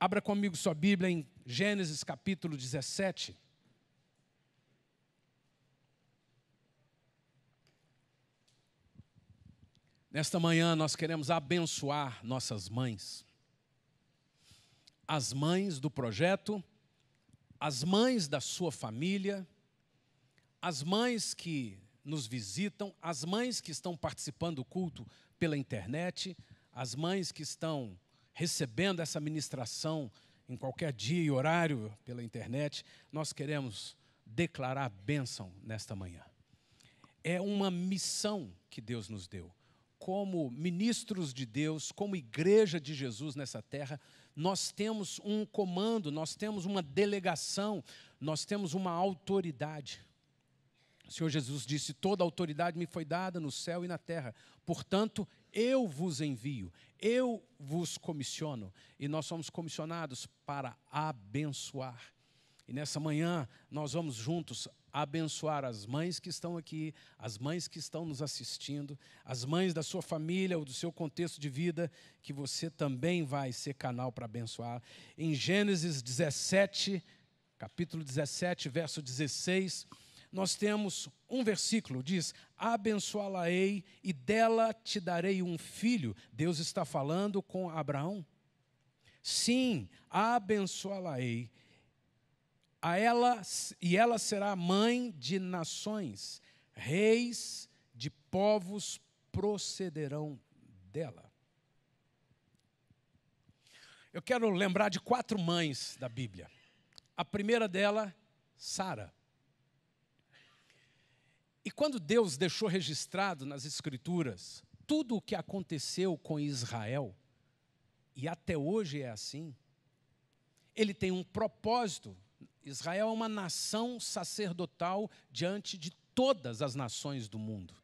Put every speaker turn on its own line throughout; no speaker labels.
Abra comigo sua Bíblia em Gênesis capítulo 17. Nesta manhã nós queremos abençoar nossas mães. As mães do projeto, as mães da sua família, as mães que nos visitam, as mães que estão participando do culto pela internet, as mães que estão recebendo essa ministração em qualquer dia e horário pela internet, nós queremos declarar bênção nesta manhã. É uma missão que Deus nos deu. Como ministros de Deus, como igreja de Jesus nessa terra, nós temos um comando, nós temos uma delegação, nós temos uma autoridade. O Senhor Jesus disse: Toda autoridade me foi dada no céu e na terra, portanto, eu vos envio, eu vos comissiono. E nós somos comissionados para abençoar. E nessa manhã nós vamos juntos abençoar as mães que estão aqui, as mães que estão nos assistindo, as mães da sua família ou do seu contexto de vida, que você também vai ser canal para abençoar. Em Gênesis 17, capítulo 17, verso 16 nós temos um versículo, diz: Abençoá-la-ei e dela te darei um filho. Deus está falando com Abraão. Sim, abençoá-la-ei. A ela e ela será mãe de nações, reis de povos procederão dela. Eu quero lembrar de quatro mães da Bíblia. A primeira dela, Sara. E quando Deus deixou registrado nas Escrituras tudo o que aconteceu com Israel, e até hoje é assim, ele tem um propósito. Israel é uma nação sacerdotal diante de todas as nações do mundo.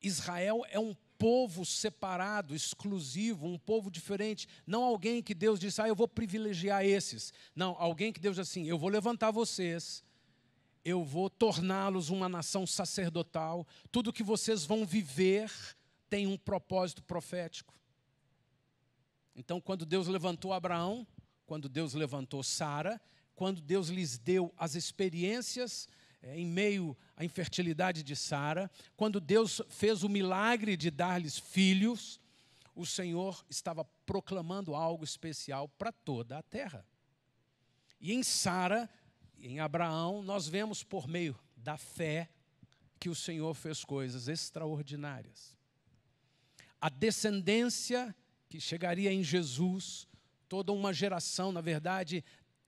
Israel é um povo separado, exclusivo, um povo diferente. Não alguém que Deus disse, ah, eu vou privilegiar esses. Não, alguém que Deus disse assim, eu vou levantar vocês, eu vou torná-los uma nação sacerdotal, tudo que vocês vão viver tem um propósito profético. Então, quando Deus levantou Abraão, quando Deus levantou Sara, quando Deus lhes deu as experiências é, em meio à infertilidade de Sara, quando Deus fez o milagre de dar-lhes filhos, o Senhor estava proclamando algo especial para toda a terra. E em Sara, em Abraão, nós vemos por meio da fé que o Senhor fez coisas extraordinárias. A descendência que chegaria em Jesus, toda uma geração, na verdade,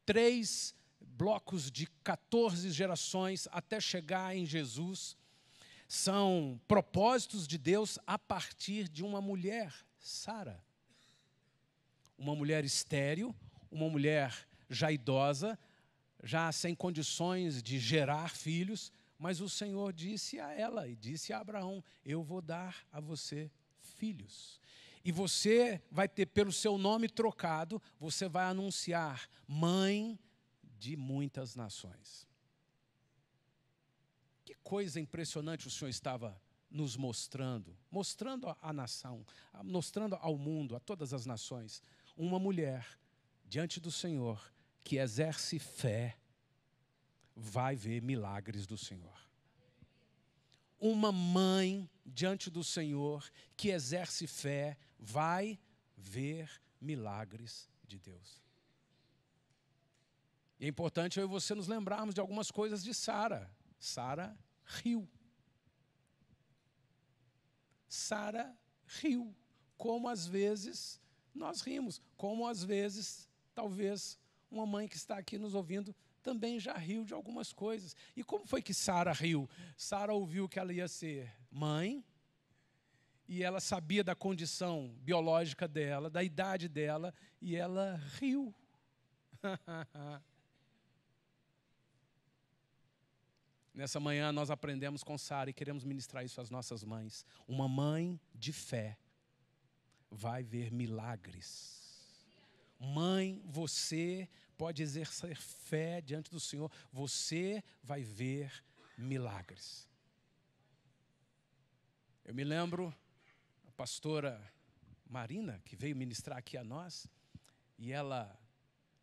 três blocos de 14 gerações até chegar em Jesus, são propósitos de Deus a partir de uma mulher, Sara. Uma mulher estéril, uma mulher já idosa, já sem condições de gerar filhos, mas o Senhor disse a ela e disse a Abraão: Eu vou dar a você filhos. E você vai ter pelo seu nome trocado, você vai anunciar mãe de muitas nações. Que coisa impressionante o Senhor estava nos mostrando, mostrando à nação, mostrando ao mundo, a todas as nações, uma mulher diante do Senhor que exerce fé vai ver milagres do Senhor. Uma mãe diante do Senhor que exerce fé vai ver milagres de Deus. E é importante eu e você nos lembrarmos de algumas coisas de Sara. Sara riu. Sara riu, como às vezes nós rimos, como às vezes talvez uma mãe que está aqui nos ouvindo também já riu de algumas coisas. E como foi que Sara riu? Sara ouviu que ela ia ser mãe, e ela sabia da condição biológica dela, da idade dela, e ela riu. Nessa manhã nós aprendemos com Sara e queremos ministrar isso às nossas mães. Uma mãe de fé vai ver milagres Mãe, você pode exercer fé diante do Senhor, você vai ver milagres. Eu me lembro a pastora Marina, que veio ministrar aqui a nós, e ela,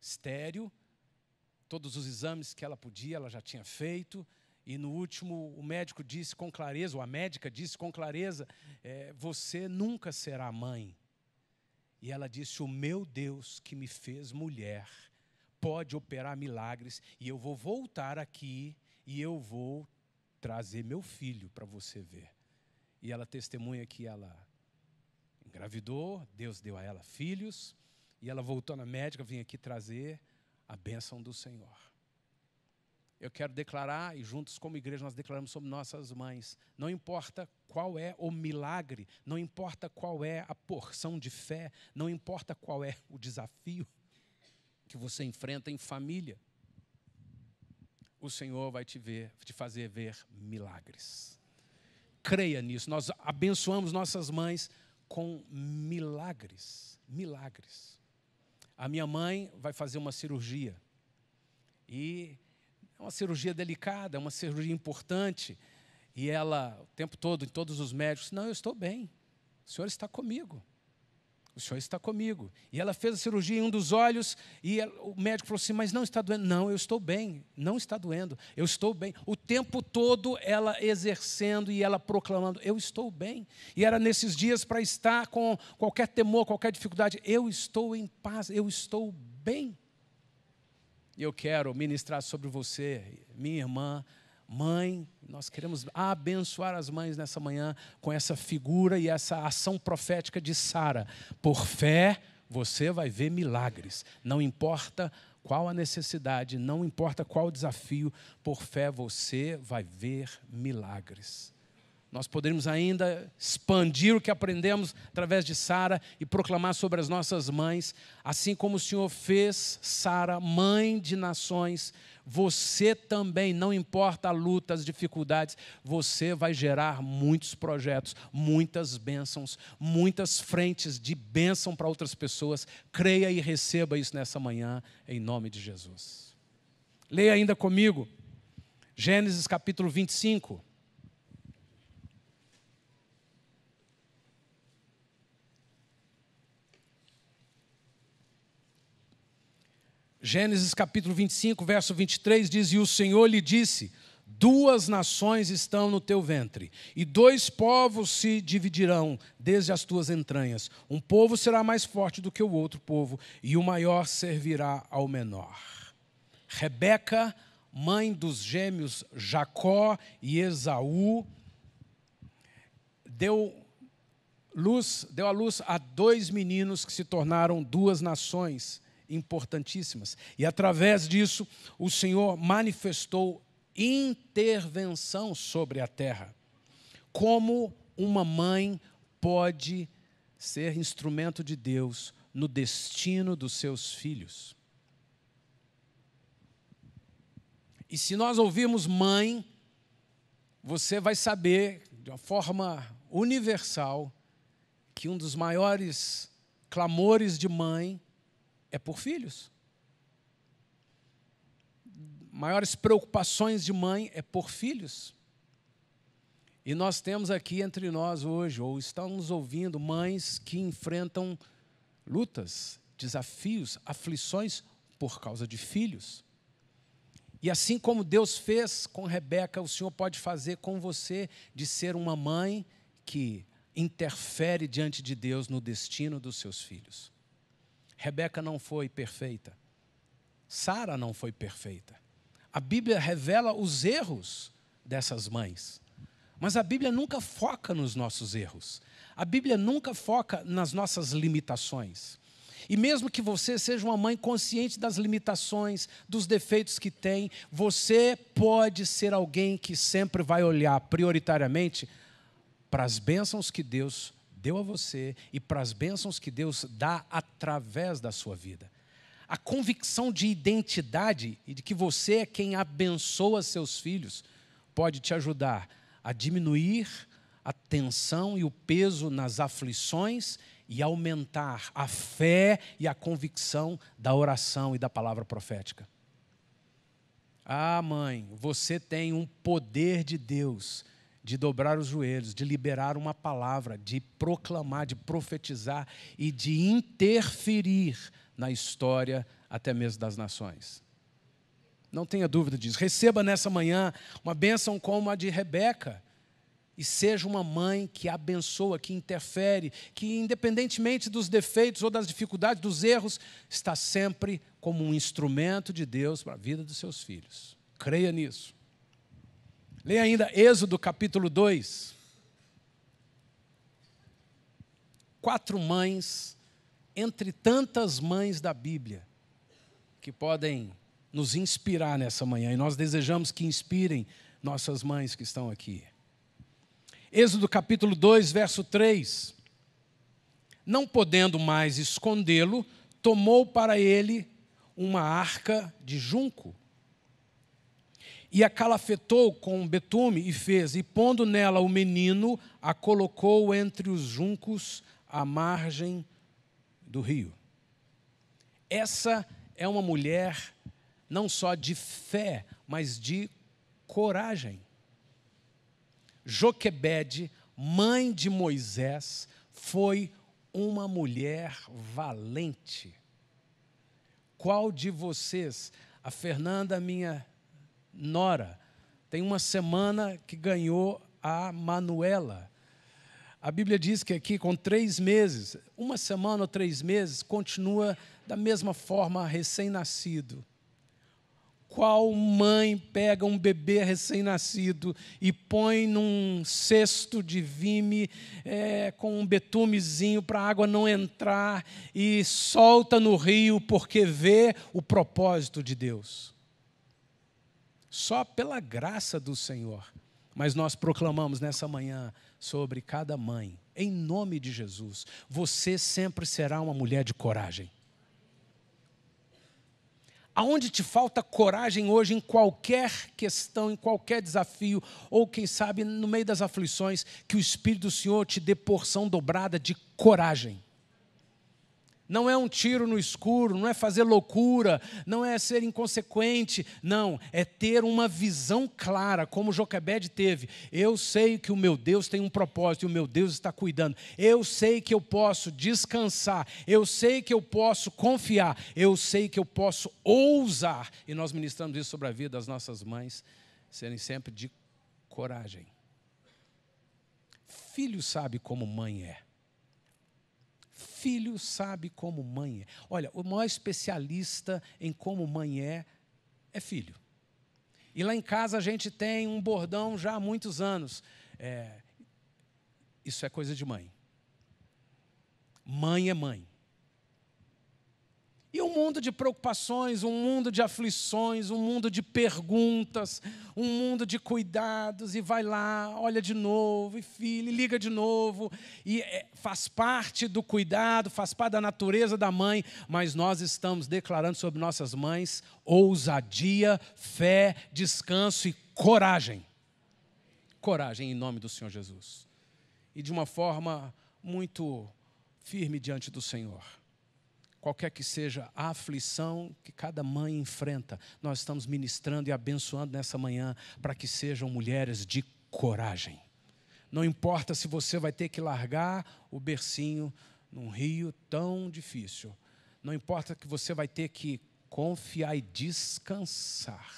estéreo, todos os exames que ela podia, ela já tinha feito, e no último, o médico disse com clareza, ou a médica disse com clareza: é, Você nunca será mãe. E ela disse: O meu Deus que me fez mulher pode operar milagres, e eu vou voltar aqui e eu vou trazer meu filho para você ver. E ela testemunha que ela engravidou, Deus deu a ela filhos, e ela voltou na médica, vim aqui trazer a bênção do Senhor eu quero declarar, e juntos como igreja nós declaramos sobre nossas mães. Não importa qual é o milagre, não importa qual é a porção de fé, não importa qual é o desafio que você enfrenta em família, o Senhor vai te ver, te fazer ver milagres. Creia nisso. Nós abençoamos nossas mães com milagres, milagres. A minha mãe vai fazer uma cirurgia e é uma cirurgia delicada, é uma cirurgia importante. E ela, o tempo todo, em todos os médicos, não, eu estou bem. O senhor está comigo. O senhor está comigo. E ela fez a cirurgia em um dos olhos e ela, o médico falou assim: Mas não está doendo. Não, eu estou bem. Não está doendo. Eu estou bem. O tempo todo ela exercendo e ela proclamando: Eu estou bem. E era nesses dias para estar com qualquer temor, qualquer dificuldade: Eu estou em paz. Eu estou bem. E eu quero ministrar sobre você, minha irmã, mãe, nós queremos abençoar as mães nessa manhã com essa figura e essa ação profética de Sara. Por fé, você vai ver milagres. Não importa qual a necessidade, não importa qual o desafio, por fé você vai ver milagres nós poderíamos ainda expandir o que aprendemos através de Sara e proclamar sobre as nossas mães, assim como o Senhor fez Sara, mãe de nações, você também, não importa a luta, as dificuldades, você vai gerar muitos projetos, muitas bênçãos, muitas frentes de bênção para outras pessoas. Creia e receba isso nessa manhã, em nome de Jesus. Leia ainda comigo, Gênesis capítulo 25. Gênesis capítulo 25, verso 23 diz: E o Senhor lhe disse: Duas nações estão no teu ventre, e dois povos se dividirão desde as tuas entranhas. Um povo será mais forte do que o outro povo, e o maior servirá ao menor. Rebeca, mãe dos gêmeos Jacó e Esaú, deu luz, deu a luz a dois meninos que se tornaram duas nações importantíssimas. E através disso, o Senhor manifestou intervenção sobre a terra. Como uma mãe pode ser instrumento de Deus no destino dos seus filhos? E se nós ouvirmos mãe, você vai saber de uma forma universal que um dos maiores clamores de mãe é por filhos. Maiores preocupações de mãe é por filhos. E nós temos aqui entre nós hoje, ou estamos ouvindo, mães que enfrentam lutas, desafios, aflições por causa de filhos. E assim como Deus fez com Rebeca, o Senhor pode fazer com você de ser uma mãe que interfere diante de Deus no destino dos seus filhos. Rebeca não foi perfeita. Sara não foi perfeita. A Bíblia revela os erros dessas mães. Mas a Bíblia nunca foca nos nossos erros. A Bíblia nunca foca nas nossas limitações. E mesmo que você seja uma mãe consciente das limitações, dos defeitos que tem, você pode ser alguém que sempre vai olhar prioritariamente para as bênçãos que Deus deu a você e para as bênçãos que Deus dá através da sua vida. A convicção de identidade e de que você é quem abençoa seus filhos pode te ajudar a diminuir a tensão e o peso nas aflições e aumentar a fé e a convicção da oração e da palavra profética. Ah, mãe, você tem um poder de Deus de dobrar os joelhos, de liberar uma palavra, de proclamar, de profetizar e de interferir na história até mesmo das nações. Não tenha dúvida disso. Receba nessa manhã uma bênção como a de Rebeca. E seja uma mãe que abençoa, que interfere, que independentemente dos defeitos ou das dificuldades, dos erros, está sempre como um instrumento de Deus para a vida dos seus filhos. Creia nisso. Leia ainda Êxodo capítulo 2. Quatro mães, entre tantas mães da Bíblia, que podem nos inspirar nessa manhã, e nós desejamos que inspirem nossas mães que estão aqui. Êxodo capítulo 2, verso 3. Não podendo mais escondê-lo, tomou para ele uma arca de junco e a calafetou com betume e fez, e pondo nela o menino, a colocou entre os juncos à margem do rio. Essa é uma mulher não só de fé, mas de coragem. Joquebede, mãe de Moisés, foi uma mulher valente. Qual de vocês, a Fernanda, minha nora. Tem uma semana que ganhou a Manuela. A Bíblia diz que aqui, com três meses, uma semana ou três meses, continua da mesma forma recém-nascido. Qual mãe pega um bebê recém-nascido e põe num cesto de vime é, com um betumezinho para a água não entrar e solta no rio porque vê o propósito de Deus? só pela graça do Senhor. Mas nós proclamamos nessa manhã sobre cada mãe, em nome de Jesus, você sempre será uma mulher de coragem. Aonde te falta coragem hoje em qualquer questão, em qualquer desafio, ou quem sabe no meio das aflições, que o Espírito do Senhor te dê porção dobrada de coragem. Não é um tiro no escuro, não é fazer loucura, não é ser inconsequente, não, é ter uma visão clara, como Joquebed teve. Eu sei que o meu Deus tem um propósito e o meu Deus está cuidando. Eu sei que eu posso descansar, eu sei que eu posso confiar, eu sei que eu posso ousar. E nós ministramos isso sobre a vida das nossas mães, serem sempre de coragem. Filho sabe como mãe é filho sabe como mãe é. Olha, o maior especialista em como mãe é é filho. E lá em casa a gente tem um bordão já há muitos anos. É, isso é coisa de mãe. Mãe é mãe. E um mundo de preocupações, um mundo de aflições, um mundo de perguntas, um mundo de cuidados, e vai lá, olha de novo, e filha e liga de novo, e é, faz parte do cuidado, faz parte da natureza da mãe, mas nós estamos declarando sobre nossas mães ousadia, fé, descanso e coragem. Coragem em nome do Senhor Jesus. E de uma forma muito firme diante do Senhor qualquer que seja a aflição que cada mãe enfrenta, nós estamos ministrando e abençoando nessa manhã para que sejam mulheres de coragem. Não importa se você vai ter que largar o bercinho num rio tão difícil. Não importa que você vai ter que confiar e descansar.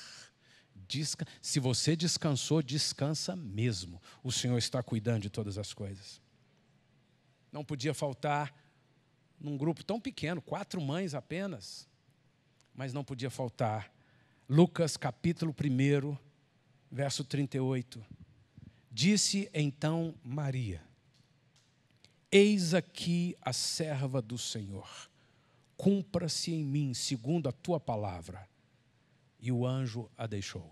Desca se você descansou, descansa mesmo. O Senhor está cuidando de todas as coisas. Não podia faltar num grupo tão pequeno, quatro mães apenas, mas não podia faltar. Lucas capítulo 1, verso 38. Disse então Maria: Eis aqui a serva do Senhor, cumpra-se em mim segundo a tua palavra. E o anjo a deixou.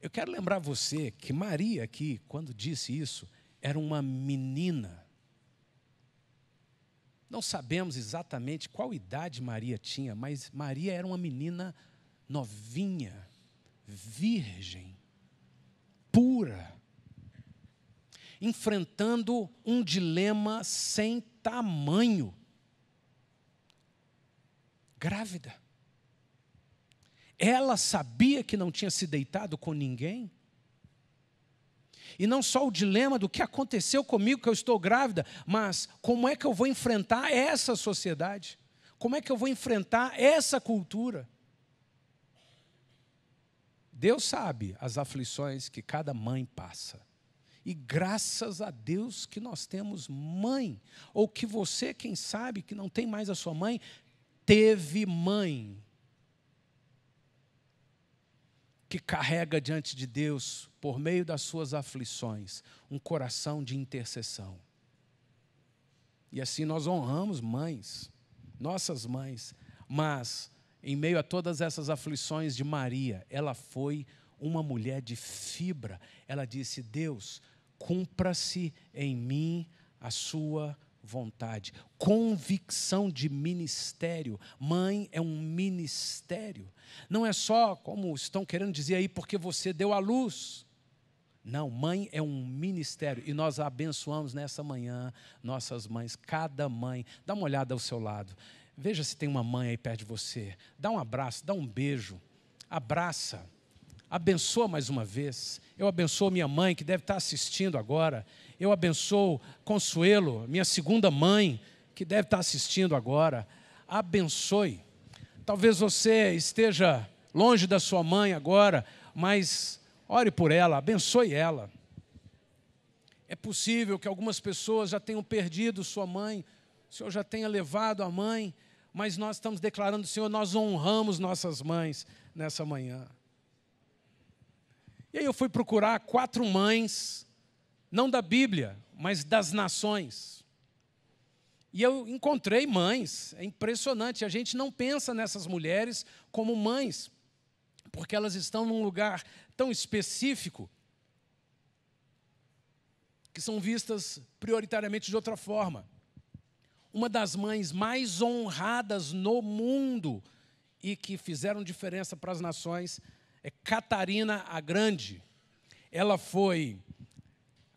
Eu quero lembrar você que Maria, aqui, quando disse isso, era uma menina não sabemos exatamente qual idade Maria tinha, mas Maria era uma menina novinha, virgem, pura, enfrentando um dilema sem tamanho. Grávida. Ela sabia que não tinha se deitado com ninguém, e não só o dilema do que aconteceu comigo, que eu estou grávida, mas como é que eu vou enfrentar essa sociedade? Como é que eu vou enfrentar essa cultura? Deus sabe as aflições que cada mãe passa. E graças a Deus que nós temos mãe, ou que você, quem sabe, que não tem mais a sua mãe, teve mãe que carrega diante de Deus, por meio das suas aflições, um coração de intercessão. E assim nós honramos mães, nossas mães, mas em meio a todas essas aflições de Maria, ela foi uma mulher de fibra. Ela disse: Deus, cumpra-se em mim a sua vontade vontade, convicção de ministério. Mãe é um ministério. Não é só como estão querendo dizer aí porque você deu à luz. Não, mãe é um ministério e nós abençoamos nessa manhã nossas mães, cada mãe. Dá uma olhada ao seu lado. Veja se tem uma mãe aí perto de você. Dá um abraço, dá um beijo. Abraça abençoa mais uma vez. Eu abençoo minha mãe, que deve estar assistindo agora. Eu abençoo Consuelo, minha segunda mãe, que deve estar assistindo agora. Abençoe. Talvez você esteja longe da sua mãe agora, mas ore por ela, abençoe ela. É possível que algumas pessoas já tenham perdido sua mãe, o Senhor já tenha levado a mãe, mas nós estamos declarando, Senhor, nós honramos nossas mães nessa manhã. E aí eu fui procurar quatro mães, não da Bíblia, mas das nações. E eu encontrei mães, é impressionante, a gente não pensa nessas mulheres como mães, porque elas estão num lugar tão específico que são vistas prioritariamente de outra forma. Uma das mães mais honradas no mundo e que fizeram diferença para as nações é Catarina a Grande. Ela foi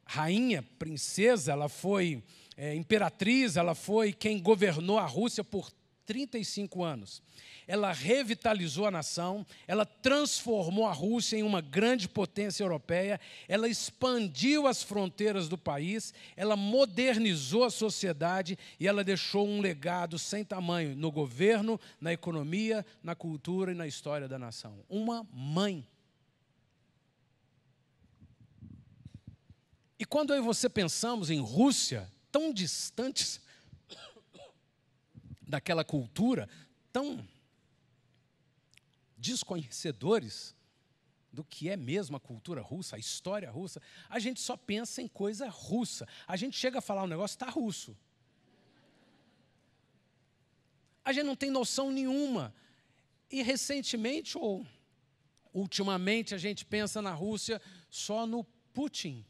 rainha, princesa, ela foi é, imperatriz, ela foi quem governou a Rússia por 35 anos. Ela revitalizou a nação, ela transformou a Rússia em uma grande potência europeia, ela expandiu as fronteiras do país, ela modernizou a sociedade e ela deixou um legado sem tamanho no governo, na economia, na cultura e na história da nação. Uma mãe. E quando eu e você pensamos em Rússia, tão distantes daquela cultura, tão desconhecedores do que é mesmo a cultura russa, a história russa, a gente só pensa em coisa russa. A gente chega a falar um negócio, está russo. A gente não tem noção nenhuma. E recentemente, ou ultimamente, a gente pensa na Rússia só no Putin.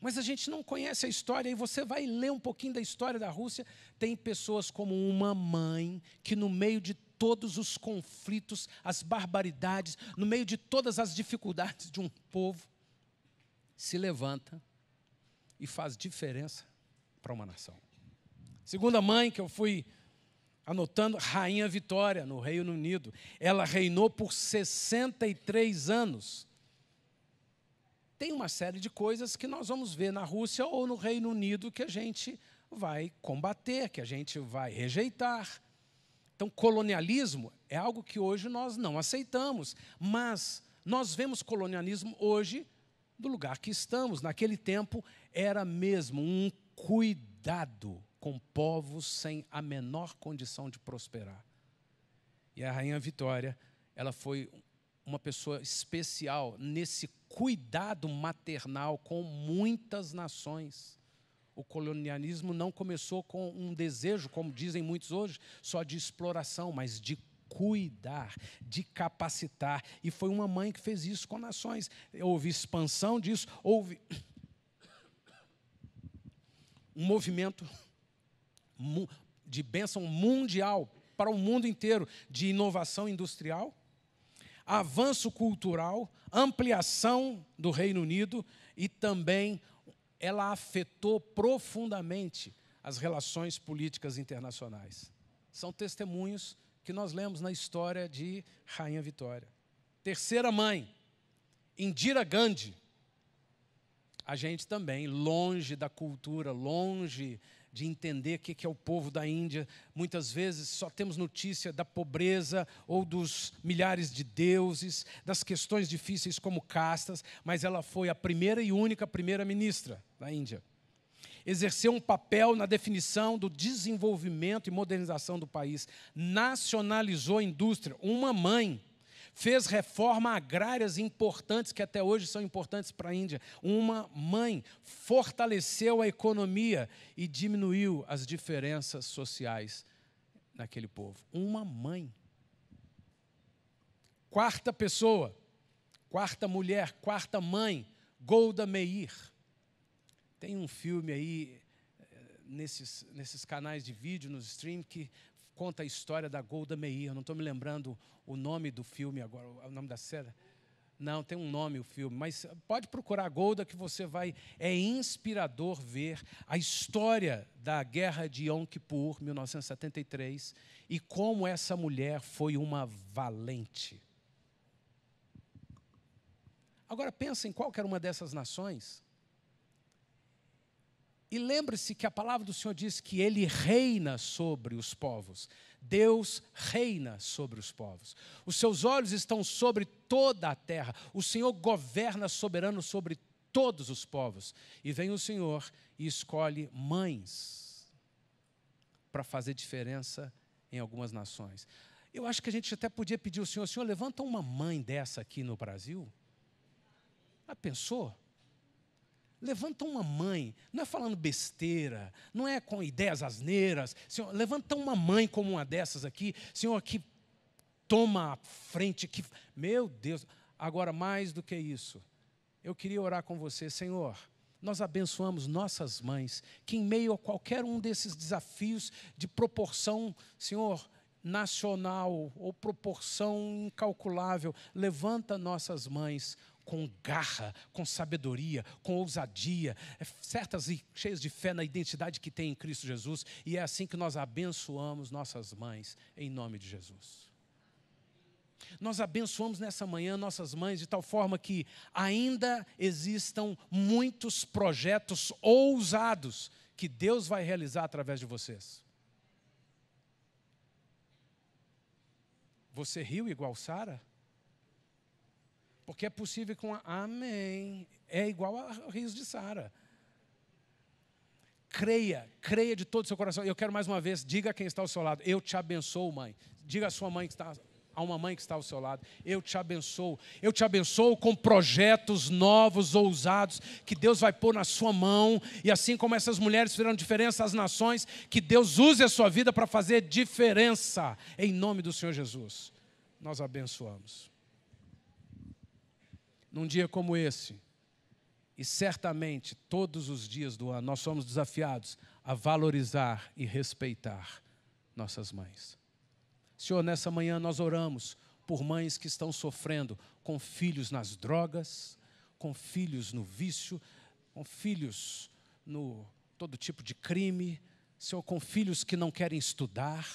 Mas a gente não conhece a história e você vai ler um pouquinho da história da Rússia. Tem pessoas como uma mãe que, no meio de todos os conflitos, as barbaridades, no meio de todas as dificuldades de um povo, se levanta e faz diferença para uma nação. Segunda mãe que eu fui anotando, Rainha Vitória, no Reino Unido. Ela reinou por 63 anos tem uma série de coisas que nós vamos ver na Rússia ou no Reino Unido que a gente vai combater, que a gente vai rejeitar. Então, colonialismo é algo que hoje nós não aceitamos, mas nós vemos colonialismo hoje do lugar que estamos. Naquele tempo era mesmo um cuidado com povos sem a menor condição de prosperar. E a rainha Vitória, ela foi uma pessoa especial nesse cuidado maternal com muitas nações. O colonialismo não começou com um desejo, como dizem muitos hoje, só de exploração, mas de cuidar, de capacitar. E foi uma mãe que fez isso com nações. Houve expansão disso, houve um movimento de bênção mundial para o mundo inteiro de inovação industrial avanço cultural, ampliação do Reino Unido e também ela afetou profundamente as relações políticas internacionais. São testemunhos que nós lemos na história de Rainha Vitória. Terceira mãe, Indira Gandhi. A gente também, longe da cultura, longe de entender o que é o povo da Índia. Muitas vezes só temos notícia da pobreza ou dos milhares de deuses, das questões difíceis como castas, mas ela foi a primeira e única primeira-ministra da Índia. Exerceu um papel na definição do desenvolvimento e modernização do país, nacionalizou a indústria, uma mãe fez reformas agrárias importantes, que até hoje são importantes para a Índia. Uma mãe fortaleceu a economia e diminuiu as diferenças sociais naquele povo. Uma mãe. Quarta pessoa, quarta mulher, quarta mãe, Golda Meir. Tem um filme aí eh, nesses, nesses canais de vídeo, nos stream, que conta a história da Golda Meir. Eu não estou me lembrando o nome do filme agora, o nome da série. Não, tem um nome o filme, mas pode procurar Golda que você vai. É inspirador ver a história da guerra de Yom Kippur, 1973, e como essa mulher foi uma valente. Agora pensa em qual era uma dessas nações e lembre-se que a palavra do Senhor diz que ele reina sobre os povos. Deus reina sobre os povos. Os seus olhos estão sobre toda a terra. O Senhor governa soberano sobre todos os povos. E vem o Senhor e escolhe mães para fazer diferença em algumas nações. Eu acho que a gente até podia pedir ao Senhor, Senhor, levanta uma mãe dessa aqui no Brasil. Ah, pensou? Levanta uma mãe, não é falando besteira, não é com ideias asneiras. Senhor, levanta uma mãe como uma dessas aqui, Senhor, que toma a frente, que. Meu Deus, agora mais do que isso, eu queria orar com você, Senhor. Nós abençoamos nossas mães, que em meio a qualquer um desses desafios de proporção, Senhor, nacional ou proporção incalculável, levanta nossas mães com garra, com sabedoria, com ousadia, é certas e cheias de fé na identidade que tem em Cristo Jesus, e é assim que nós abençoamos nossas mães, em nome de Jesus. Nós abençoamos nessa manhã nossas mães de tal forma que ainda existam muitos projetos ousados que Deus vai realizar através de vocês. Você riu igual Sara? Porque é possível com Amém. É igual ao riso de Sara. Creia, creia de todo o seu coração. Eu quero mais uma vez, diga a quem está ao seu lado, eu te abençoo, mãe. Diga a sua mãe que está a uma mãe que está ao seu lado. Eu te abençoo. Eu te abençoo com projetos novos, ousados, que Deus vai pôr na sua mão. E assim como essas mulheres fizeram diferença às nações, que Deus use a sua vida para fazer diferença. Em nome do Senhor Jesus, nós abençoamos num dia como esse. E certamente, todos os dias do ano, nós somos desafiados a valorizar e respeitar nossas mães. Senhor, nessa manhã nós oramos por mães que estão sofrendo com filhos nas drogas, com filhos no vício, com filhos no todo tipo de crime, Senhor, com filhos que não querem estudar,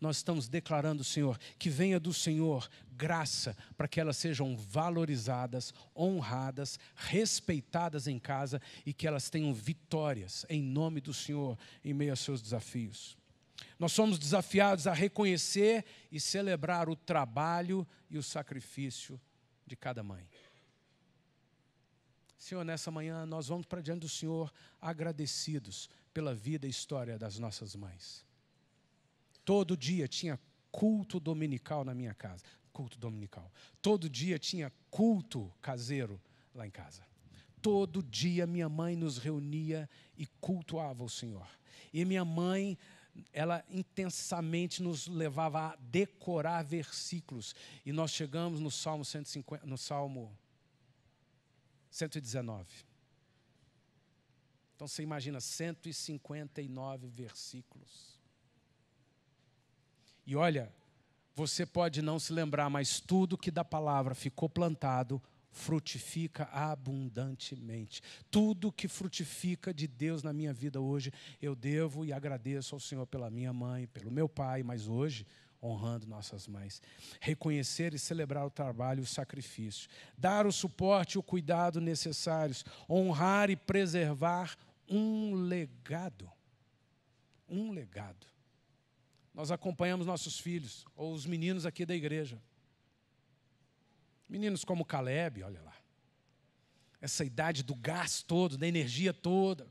nós estamos declarando, Senhor, que venha do Senhor graça para que elas sejam valorizadas, honradas, respeitadas em casa e que elas tenham vitórias em nome do Senhor em meio aos seus desafios. Nós somos desafiados a reconhecer e celebrar o trabalho e o sacrifício de cada mãe. Senhor, nessa manhã nós vamos para diante do Senhor agradecidos pela vida e história das nossas mães. Todo dia tinha culto dominical na minha casa. Culto dominical. Todo dia tinha culto caseiro lá em casa. Todo dia minha mãe nos reunia e cultuava o Senhor. E minha mãe, ela intensamente nos levava a decorar versículos. E nós chegamos no Salmo 150, no Salmo 119. Então você imagina 159 versículos. E olha, você pode não se lembrar, mas tudo que da palavra ficou plantado frutifica abundantemente. Tudo que frutifica de Deus na minha vida hoje, eu devo e agradeço ao Senhor pela minha mãe, pelo meu pai, mas hoje honrando nossas mães. Reconhecer e celebrar o trabalho e o sacrifício. Dar o suporte e o cuidado necessários. Honrar e preservar um legado. Um legado. Nós acompanhamos nossos filhos, ou os meninos aqui da igreja. Meninos como Caleb, olha lá. Essa idade do gás todo, da energia toda.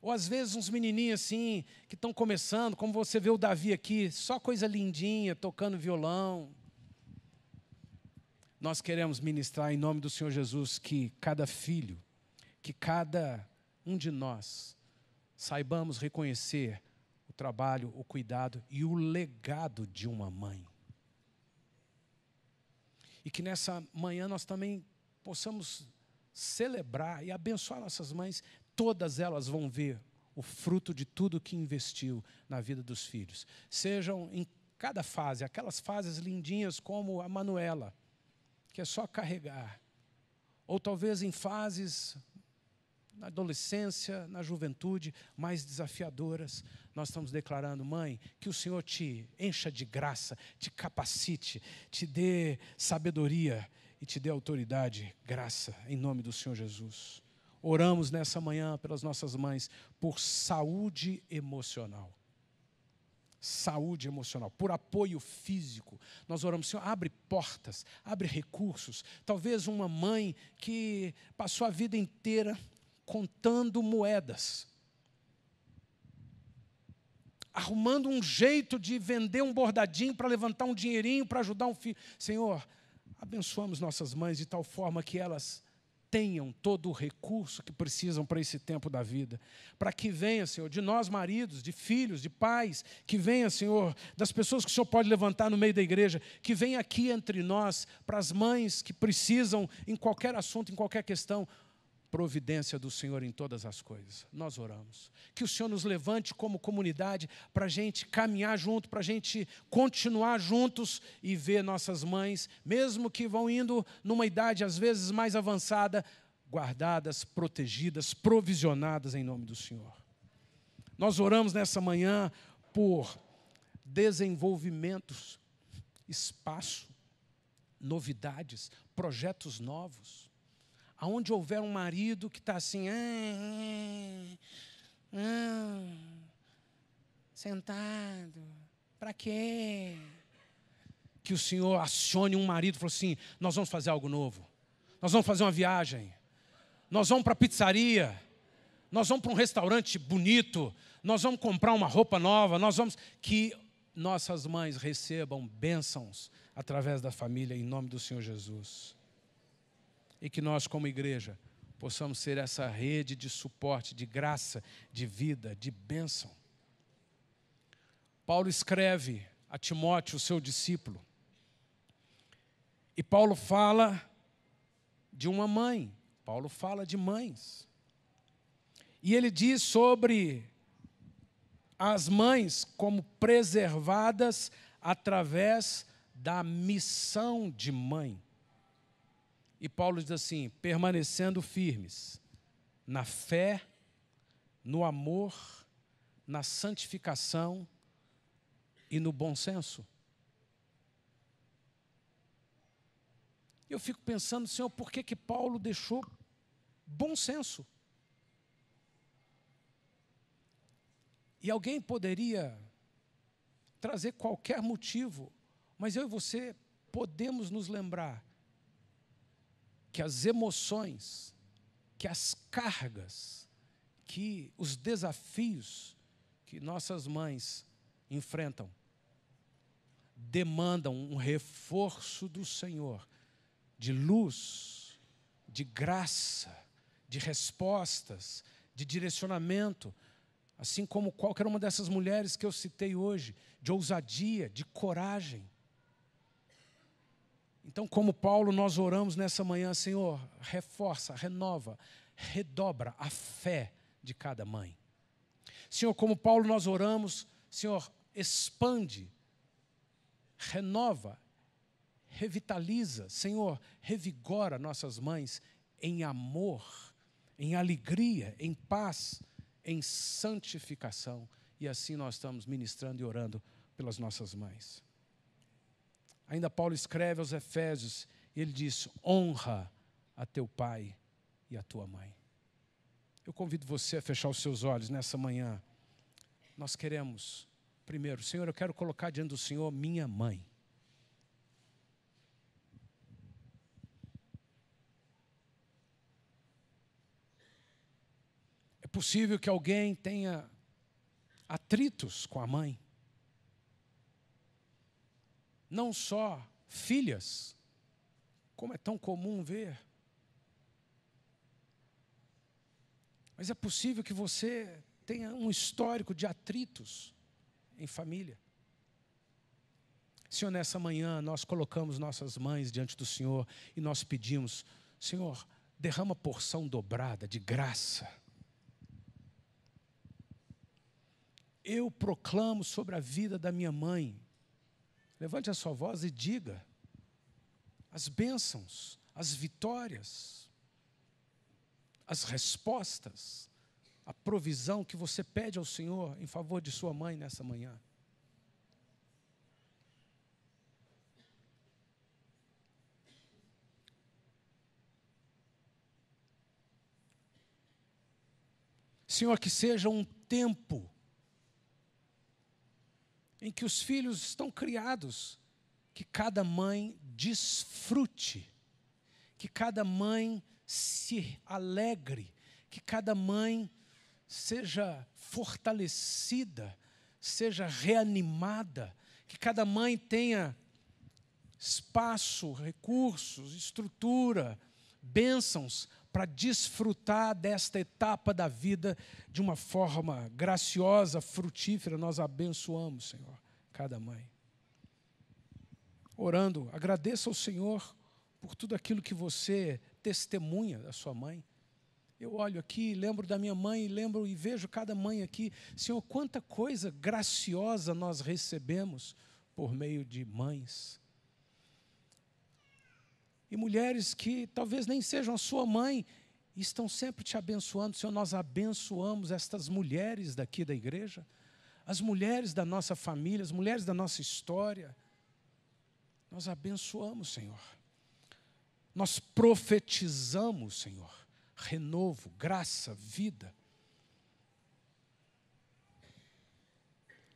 Ou às vezes uns menininhos assim, que estão começando, como você vê o Davi aqui, só coisa lindinha, tocando violão. Nós queremos ministrar em nome do Senhor Jesus que cada filho, que cada um de nós saibamos reconhecer trabalho, o cuidado e o legado de uma mãe. E que nessa manhã nós também possamos celebrar e abençoar nossas mães, todas elas vão ver o fruto de tudo que investiu na vida dos filhos. Sejam em cada fase, aquelas fases lindinhas como a Manuela, que é só carregar. Ou talvez em fases na adolescência, na juventude, mais desafiadoras, nós estamos declarando, mãe, que o Senhor te encha de graça, te capacite, te dê sabedoria e te dê autoridade, graça, em nome do Senhor Jesus. Oramos nessa manhã pelas nossas mães por saúde emocional. Saúde emocional, por apoio físico. Nós oramos, Senhor, abre portas, abre recursos. Talvez uma mãe que passou a vida inteira contando moedas, arrumando um jeito de vender um bordadinho para levantar um dinheirinho para ajudar um filho. Senhor, abençoamos nossas mães de tal forma que elas tenham todo o recurso que precisam para esse tempo da vida. Para que venha, Senhor, de nós maridos, de filhos, de pais, que venha, Senhor, das pessoas que o Senhor pode levantar no meio da igreja, que venha aqui entre nós, para as mães que precisam, em qualquer assunto, em qualquer questão, providência do Senhor em todas as coisas. Nós oramos. Que o Senhor nos levante como comunidade para a gente caminhar junto, para a gente continuar juntos e ver nossas mães, mesmo que vão indo numa idade às vezes mais avançada, guardadas, protegidas, provisionadas em nome do Senhor. Nós oramos nessa manhã por desenvolvimentos, espaço, novidades, projetos novos Aonde houver um marido que está assim, ah, ah, ah sentado, para quê? Que o Senhor acione um marido e fale assim: nós vamos fazer algo novo, nós vamos fazer uma viagem, nós vamos para a pizzaria, nós vamos para um restaurante bonito, nós vamos comprar uma roupa nova, nós vamos. Que nossas mães recebam bênçãos através da família, em nome do Senhor Jesus e que nós, como igreja, possamos ser essa rede de suporte, de graça, de vida, de bênção. Paulo escreve a Timóteo, o seu discípulo, e Paulo fala de uma mãe, Paulo fala de mães. E ele diz sobre as mães como preservadas através da missão de mãe. E Paulo diz assim: permanecendo firmes na fé, no amor, na santificação e no bom senso. Eu fico pensando, Senhor, por que, que Paulo deixou bom senso? E alguém poderia trazer qualquer motivo, mas eu e você podemos nos lembrar que as emoções, que as cargas, que os desafios que nossas mães enfrentam demandam um reforço do Senhor de luz, de graça, de respostas, de direcionamento, assim como qualquer uma dessas mulheres que eu citei hoje, de ousadia, de coragem. Então, como Paulo, nós oramos nessa manhã, Senhor, reforça, renova, redobra a fé de cada mãe. Senhor, como Paulo, nós oramos, Senhor, expande, renova, revitaliza, Senhor, revigora nossas mães em amor, em alegria, em paz, em santificação. E assim nós estamos ministrando e orando pelas nossas mães. Ainda Paulo escreve aos Efésios, e ele diz: honra a teu pai e a tua mãe. Eu convido você a fechar os seus olhos nessa manhã. Nós queremos, primeiro, Senhor, eu quero colocar diante do Senhor minha mãe. É possível que alguém tenha atritos com a mãe não só filhas, como é tão comum ver, mas é possível que você tenha um histórico de atritos em família. Senhor, nessa manhã nós colocamos nossas mães diante do Senhor e nós pedimos, Senhor, derrama porção dobrada de graça. Eu proclamo sobre a vida da minha mãe Levante a sua voz e diga as bênçãos, as vitórias, as respostas, a provisão que você pede ao Senhor em favor de sua mãe nessa manhã. Senhor, que seja um tempo em que os filhos estão criados, que cada mãe desfrute, que cada mãe se alegre, que cada mãe seja fortalecida, seja reanimada, que cada mãe tenha espaço, recursos, estrutura, bênçãos para desfrutar desta etapa da vida de uma forma graciosa, frutífera. Nós abençoamos, Senhor, cada mãe. Orando, agradeça ao Senhor por tudo aquilo que você testemunha da sua mãe. Eu olho aqui, lembro da minha mãe, lembro e vejo cada mãe aqui. Senhor, quanta coisa graciosa nós recebemos por meio de mães e mulheres que talvez nem sejam a sua mãe, estão sempre te abençoando. Senhor, nós abençoamos estas mulheres daqui da igreja, as mulheres da nossa família, as mulheres da nossa história. Nós abençoamos, Senhor. Nós profetizamos, Senhor, renovo, graça, vida.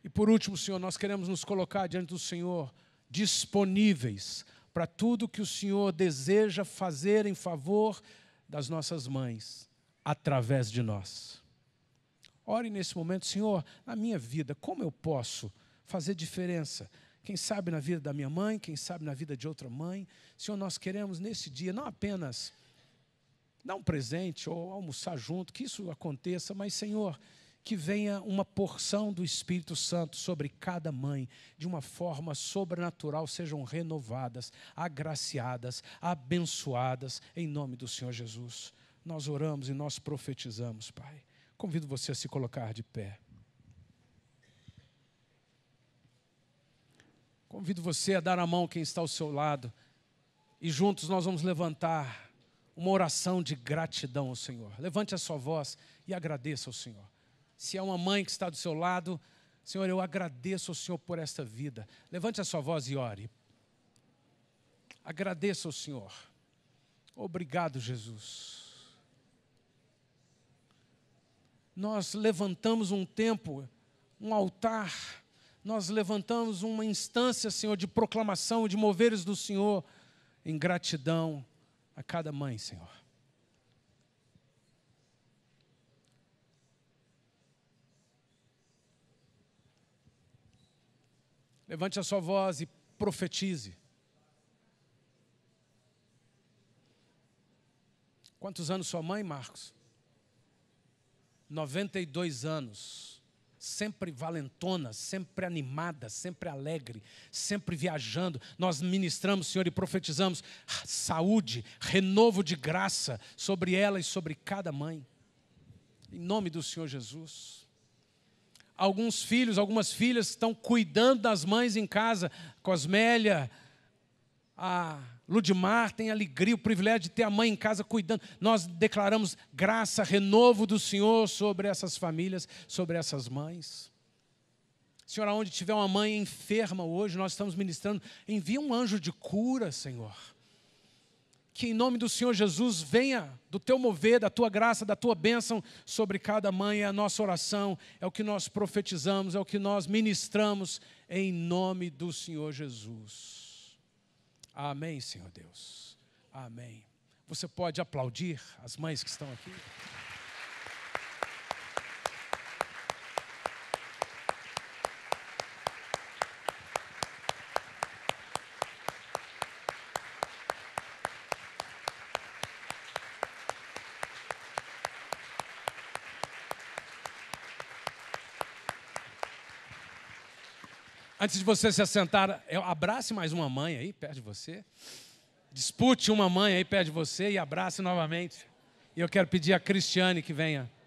E por último, Senhor, nós queremos nos colocar diante do Senhor disponíveis para tudo que o Senhor deseja fazer em favor das nossas mães, através de nós. Ore nesse momento, Senhor, na minha vida, como eu posso fazer diferença? Quem sabe na vida da minha mãe, quem sabe na vida de outra mãe. Senhor, nós queremos nesse dia não apenas dar um presente ou almoçar junto, que isso aconteça, mas, Senhor, que venha uma porção do Espírito Santo sobre cada mãe, de uma forma sobrenatural, sejam renovadas, agraciadas, abençoadas, em nome do Senhor Jesus. Nós oramos e nós profetizamos, Pai. Convido você a se colocar de pé. Convido você a dar a mão quem está ao seu lado e juntos nós vamos levantar uma oração de gratidão ao Senhor. Levante a sua voz e agradeça ao Senhor se é uma mãe que está do seu lado, Senhor, eu agradeço ao Senhor por esta vida. Levante a sua voz e ore. Agradeça ao Senhor. Obrigado, Jesus. Nós levantamos um tempo, um altar, nós levantamos uma instância, Senhor, de proclamação, de moveres do Senhor, em gratidão a cada mãe, Senhor. Levante a sua voz e profetize. Quantos anos sua mãe, Marcos? 92 anos. Sempre valentona, sempre animada, sempre alegre, sempre viajando. Nós ministramos, Senhor, e profetizamos saúde, renovo de graça sobre ela e sobre cada mãe. Em nome do Senhor Jesus alguns filhos, algumas filhas estão cuidando das mães em casa. Cosmélia, a Ludmar tem alegria, o privilégio de ter a mãe em casa cuidando. Nós declaramos graça, renovo do Senhor sobre essas famílias, sobre essas mães. Senhor, aonde tiver uma mãe enferma hoje, nós estamos ministrando, envia um anjo de cura, Senhor que em nome do Senhor Jesus venha do teu mover, da tua graça, da tua bênção sobre cada mãe. É a nossa oração, é o que nós profetizamos, é o que nós ministramos em nome do Senhor Jesus. Amém, Senhor Deus. Amém. Você pode aplaudir as mães que estão aqui? Antes de você se assentar, é, abrace mais uma mãe aí perto de você. Dispute uma mãe aí perto de você e abrace novamente. E eu quero pedir a Cristiane que venha.